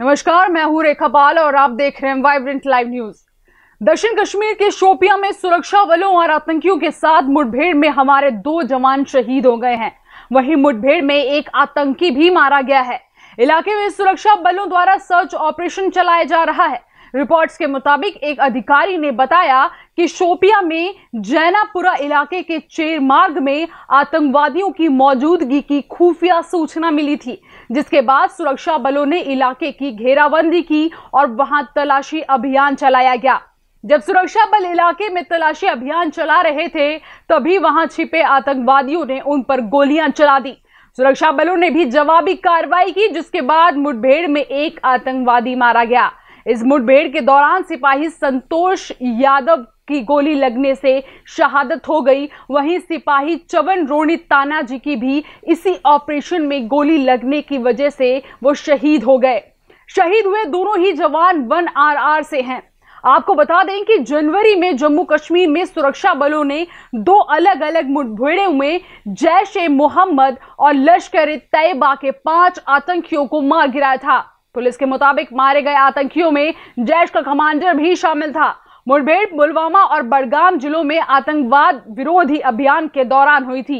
नमस्कार मैं हूं रेखा पाल और आप देख रहे हैं वाइब्रेंट लाइव न्यूज दक्षिण कश्मीर के शोपिया में सुरक्षा बलों और आतंकियों के साथ मुठभेड़ में हमारे दो जवान शहीद हो गए हैं वहीं मुठभेड़ में एक आतंकी भी मारा गया है इलाके में सुरक्षा बलों द्वारा सर्च ऑपरेशन चलाया जा रहा है रिपोर्ट्स के मुताबिक एक अधिकारी ने बताया कि शोपिया में जैनापुरा इलाके के चेर मार्ग में आतंकवादियों की मौजूदगी की खुफिया सूचना मिली थी जिसके बाद सुरक्षा बलों ने इलाके की घेराबंदी की और वहां तलाशी अभियान चलाया गया जब सुरक्षा बल इलाके में तलाशी अभियान चला रहे थे तभी वहां छिपे आतंकवादियों ने उन पर गोलियां चला दी सुरक्षा बलों ने भी जवाबी कार्रवाई की जिसके बाद मुठभेड़ में एक आतंकवादी मारा गया इस मुठभेड़ के दौरान सिपाही संतोष यादव की गोली लगने से शहादत हो गई वहीं सिपाही चवन रोनी ताना जी की भी इसी ऑपरेशन में गोली लगने की वजह से वो शहीद हो गए शहीद हुए दोनों ही जवान वन आर आर से हैं आपको बता दें कि जनवरी में जम्मू कश्मीर में सुरक्षा बलों ने दो अलग अलग मुठभेड़ों में जैश ए मोहम्मद और लश्कर ए तैयबा के पांच आतंकियों को मार गिराया था पुलिस के मुताबिक मारे गए आतंकियों में जैश का कमांडर भी शामिल था मुठभेड़ पुलवामा और बड़गाम जिलों में आतंकवाद विरोधी अभियान के दौरान हुई थी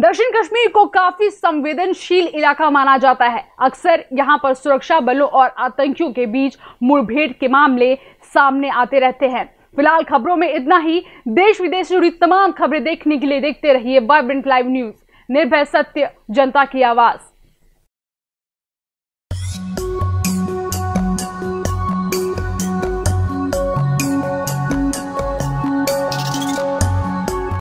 दक्षिण कश्मीर को काफी संवेदनशील इलाका माना जाता है अक्सर यहां पर सुरक्षा बलों और आतंकियों के बीच मुठभेड़ के मामले सामने आते रहते हैं फिलहाल खबरों में इतना ही देश विदेश से जुड़ी तमाम खबरें देखने के लिए देखते रहिए वाइब्रेंट लाइव न्यूज निर्भय सत्य जनता की आवाज